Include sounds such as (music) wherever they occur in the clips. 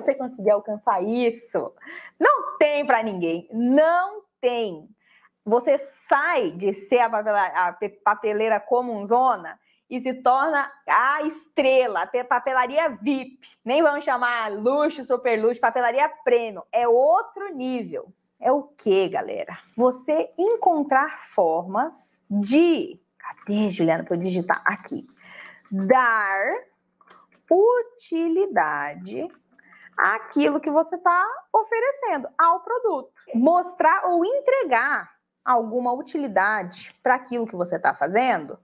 você conseguir alcançar isso. Não tem para ninguém, não tem. Você sai de ser a papeleira, a papeleira comunzona e se torna a estrela, a papelaria VIP. Nem vamos chamar luxo, super luxo, papelaria prêmio. É outro nível. É o que, galera? Você encontrar formas de. Cadê, Juliana, para eu digitar aqui? Dar utilidade aquilo que você está oferecendo ao produto. Mostrar ou entregar alguma utilidade para aquilo que você está fazendo,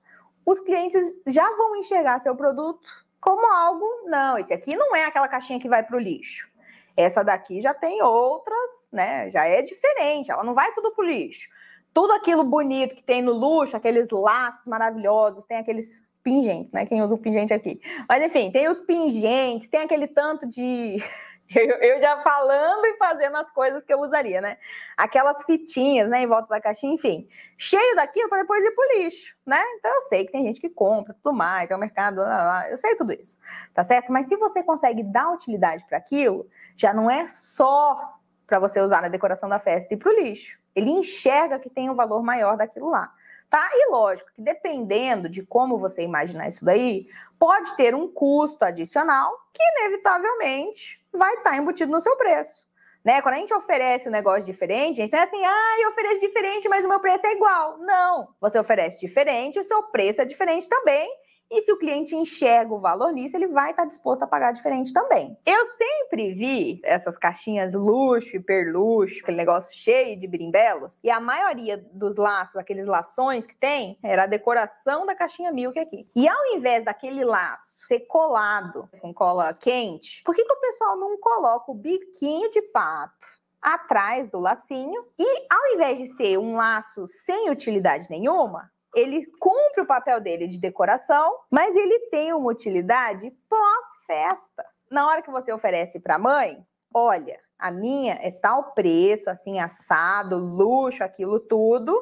os clientes já vão enxergar seu produto como algo, não, esse aqui não é aquela caixinha que vai para o lixo. Essa daqui já tem outras, né? Já é diferente, ela não vai tudo para o lixo. Tudo aquilo bonito que tem no luxo, aqueles laços maravilhosos, tem aqueles pingentes, né? Quem usa um pingente aqui. Mas enfim, tem os pingentes, tem aquele tanto de. (laughs) Eu, eu, já falando e fazendo as coisas que eu usaria, né? Aquelas fitinhas, né, em volta da caixinha, enfim. Cheio daquilo para depois ir pro lixo, né? Então eu sei que tem gente que compra, tudo mais, é o mercado, lá, lá, eu sei tudo isso, tá certo? Mas se você consegue dar utilidade para aquilo, já não é só para você usar na decoração da festa e pro lixo. Ele enxerga que tem um valor maior daquilo lá. Tá? E lógico que dependendo de como você imaginar isso daí, pode ter um custo adicional que inevitavelmente vai estar tá embutido no seu preço. Né? Quando a gente oferece um negócio diferente, a gente não é assim, ah, eu ofereço diferente, mas o meu preço é igual. Não, você oferece diferente, o seu preço é diferente também, e se o cliente enxerga o valor nisso, ele vai estar disposto a pagar diferente também. Eu sempre vi essas caixinhas luxo, hiperluxo, aquele negócio cheio de brimbelos. E a maioria dos laços, aqueles lações que tem, era a decoração da caixinha Milk aqui. E ao invés daquele laço ser colado com cola quente, por que, que o pessoal não coloca o biquinho de pato? atrás do lacinho e ao invés de ser um laço sem utilidade nenhuma, ele cumpre o papel dele de decoração, mas ele tem uma utilidade pós-festa. Na hora que você oferece para a mãe, olha, a minha é tal preço, assim, assado, luxo, aquilo tudo,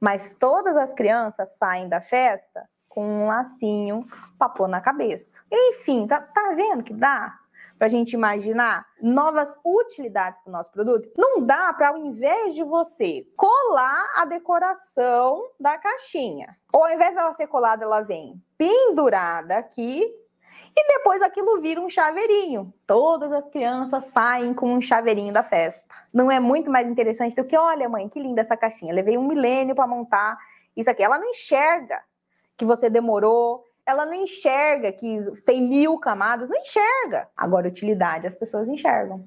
mas todas as crianças saem da festa com um lacinho papô na cabeça. Enfim, tá, tá vendo que dá? para a gente imaginar novas utilidades para o nosso produto, não dá para, ao invés de você colar a decoração da caixinha, ou ao invés dela ser colada, ela vem pendurada aqui e depois aquilo vira um chaveirinho. Todas as crianças saem com um chaveirinho da festa. Não é muito mais interessante do que, olha, mãe, que linda essa caixinha. Levei um milênio para montar isso aqui. Ela não enxerga que você demorou, ela não enxerga que tem mil camadas, não enxerga. Agora, utilidade, as pessoas enxergam.